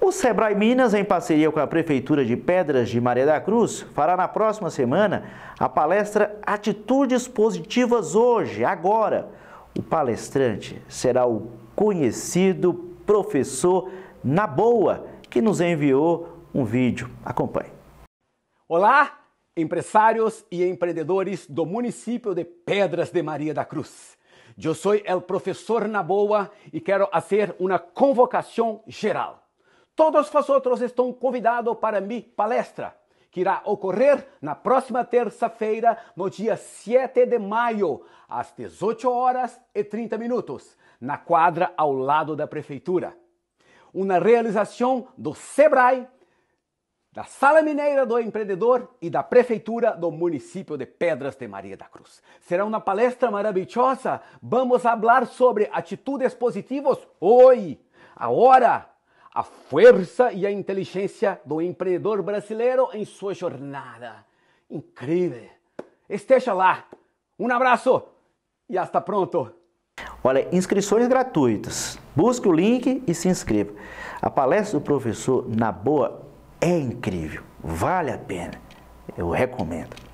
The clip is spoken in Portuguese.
O Sebrae Minas, em parceria com a Prefeitura de Pedras de Maria da Cruz, fará na próxima semana a palestra Atitudes Positivas Hoje, Agora. O palestrante será o conhecido professor Na Boa, que nos enviou um vídeo. Acompanhe. Olá, empresários e empreendedores do município de Pedras de Maria da Cruz. Eu sou o professor Naboa e quero fazer uma convocação geral Todos vocês estão convidados para minha palestra, que irá ocorrer na próxima terça-feira, no dia 7 de maio, às 18 horas e 30 minutos, na quadra ao lado da prefeitura. Uma realização do SEBRAE, da Sala Mineira do Empreendedor e da Prefeitura do município de Pedras de Maria da Cruz. Será uma palestra maravilhosa. Vamos falar sobre atitudes positivas Oi, a hora a força e a inteligência do empreendedor brasileiro em sua jornada. Incrível! Esteja lá! Um abraço e hasta pronto! Olha, inscrições gratuitas. Busque o link e se inscreva. A palestra do professor, na boa, é incrível. Vale a pena. Eu recomendo.